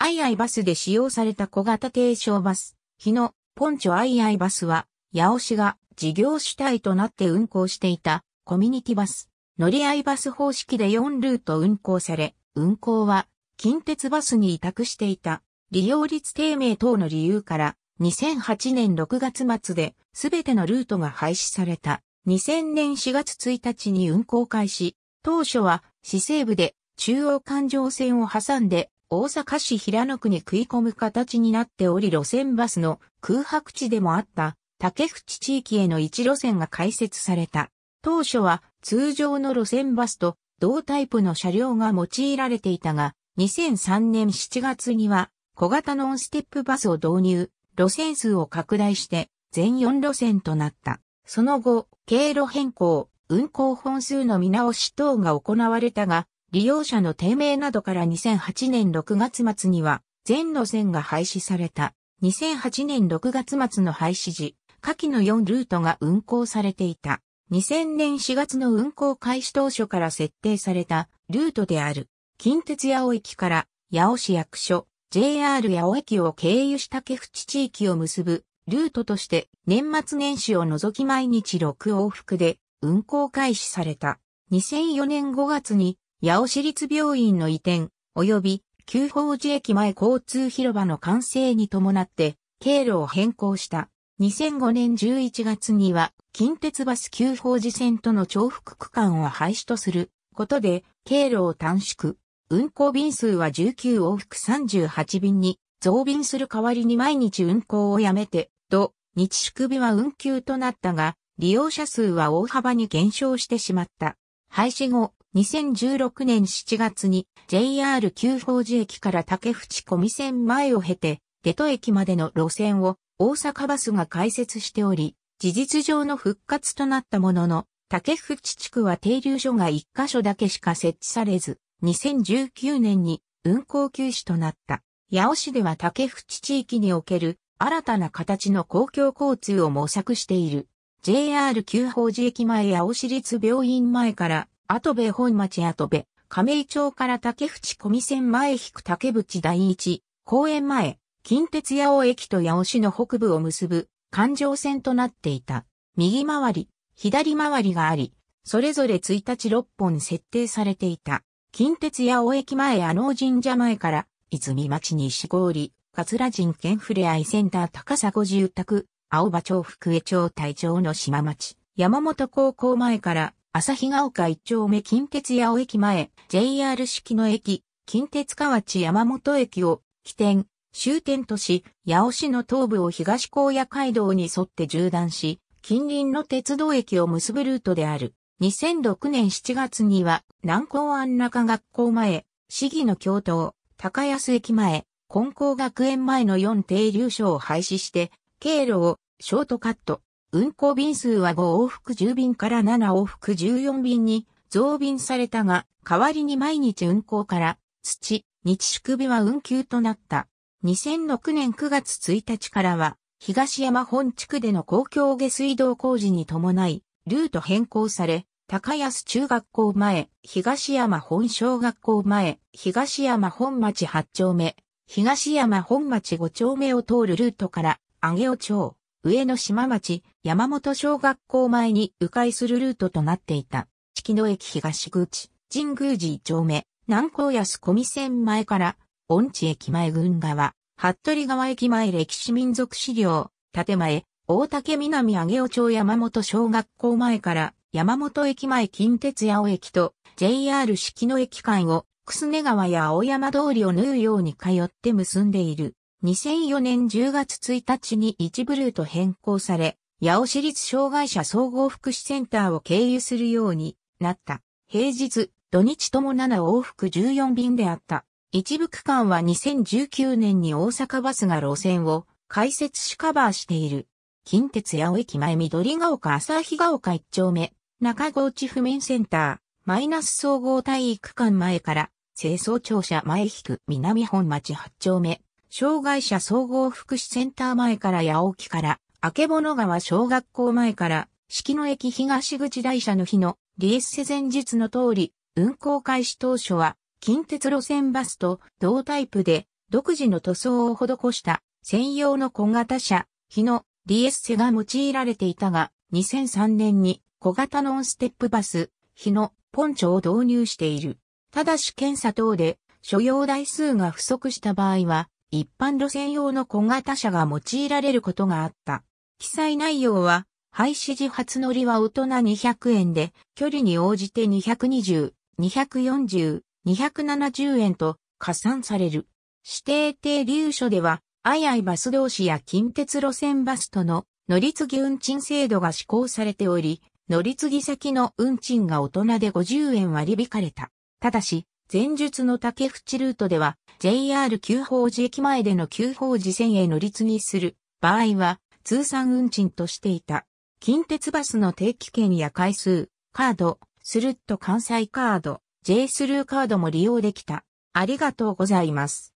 アイアイバスで使用された小型低床バス、日野、ポンチョアイアイバスは、八尾市が事業主体となって運行していたコミュニティバス、乗り合いバス方式で4ルート運行され、運行は近鉄バスに委託していた利用率低迷等の理由から2008年6月末で全てのルートが廃止された2000年4月1日に運行開始、当初は市西部で中央環状線を挟んで大阪市平野区に食い込む形になっており路線バスの空白地でもあった竹淵地域への一路線が開設された。当初は通常の路線バスと同タイプの車両が用いられていたが、2003年7月には小型ノンステップバスを導入、路線数を拡大して全4路線となった。その後、経路変更、運行本数の見直し等が行われたが、利用者の低迷などから2008年6月末には、全路線が廃止された。2008年6月末の廃止時、下記の4ルートが運行されていた。2000年4月の運行開始当初から設定されたルートである。近鉄八尾駅から八尾市役所、JR 八尾駅を経由した竹淵地域を結ぶルートとして年末年始を除き毎日6往復で運行開始された。2004年5月に八尾市立病院の移転、及び、旧法寺駅前交通広場の完成に伴って、経路を変更した。2005年11月には、近鉄バス旧法寺線との重複区間を廃止とすることで、経路を短縮。運行便数は19往復38便に増便する代わりに毎日運行をやめて、と、日宿日は運休となったが、利用者数は大幅に減少してしまった。廃止後、2016年7月に JR 九宝寺駅から竹淵小見線前を経て、出戸駅までの路線を大阪バスが開設しており、事実上の復活となったものの、竹淵地区は停留所が1カ所だけしか設置されず、2019年に運行休止となった。八尾市では竹淵地域における新たな形の公共交通を模索している。JR 九宝寺駅前八尾市立病院前から後部本町後部、亀井町から竹淵小見線前引く竹淵第一、公園前、近鉄八尾駅と八尾市の北部を結ぶ環状線となっていた。右回り、左回りがあり、それぞれ1日6本設定されていた。近鉄八尾駅前阿の神社前から、泉町西郡、桂神県ふれあいセンター高砂住宅、青葉町福江町隊長の島町、山本高校前から、朝日ヶ丘一丁目近鉄八尾駅前、JR 式の駅、近鉄河内山本駅を起点、終点とし、八尾市の東部を東高野街道に沿って縦断し、近隣の鉄道駅を結ぶルートである。2006年7月には、南高安中学校前、市議の教頭、高安駅前、金光学園前の4停留所を廃止して、経路をショートカット、運行便数は5往復10便から7往復14便に増便されたが、代わりに毎日運行から土、日宿日は運休となった。2006年9月1日からは、東山本地区での公共下水道工事に伴い、ルート変更され、高安中学校前、東山本小学校前、東山本町8丁目、東山本町5丁目を通るルートから、上尾町、上野島町、山本小学校前に迂回するルートとなっていた。四季野駅東口、神宮寺一丁目、南高安小見線前から、御地駅前群側、服部川駅前歴史民族資料、建前、大竹南上尾町山本小学校前から、山本駅前近鉄八尾駅と JR 四季野駅間を、くすね川や青山通りを縫うように通って結んでいる。2004年10月1日に一ブルーと変更され、八尾市立障害者総合福祉センターを経由するようになった。平日、土日とも7往復14便であった。一部区間は2019年に大阪バスが路線を開設しカバーしている。近鉄八尾駅前緑ヶ丘朝日ヶ丘1丁目、中郷地譜面センター、マイナス総合体育館前から、清掃庁舎前引く南本町8丁目、障害者総合福祉センター前から八尾木から、明けぼの川小学校前から、四季野駅東口台車の日の、リエッセ前日の通り、運行開始当初は、近鉄路線バスと同タイプで、独自の塗装を施した専用の小型車、日のリエッセが用いられていたが、2003年に小型ノンステップバス、日のポンチョを導入している。ただし検査等で所要台数が不足した場合は、一般路線用の小型車が用いられることがあった。記載内容は、廃止時初乗りは大人200円で、距離に応じて220、240、270円と加算される。指定停留所では、あやいバス同士や近鉄路線バスとの乗り継ぎ運賃制度が施行されており、乗り継ぎ先の運賃が大人で50円割引かれた。ただし、前述の竹淵ルートでは JR 旧宝寺駅前での旧宝寺線へ乗り継ぎする場合は通算運賃としていた。近鉄バスの定期券や回数、カード、スルッと関西カード、J スルーカードも利用できた。ありがとうございます。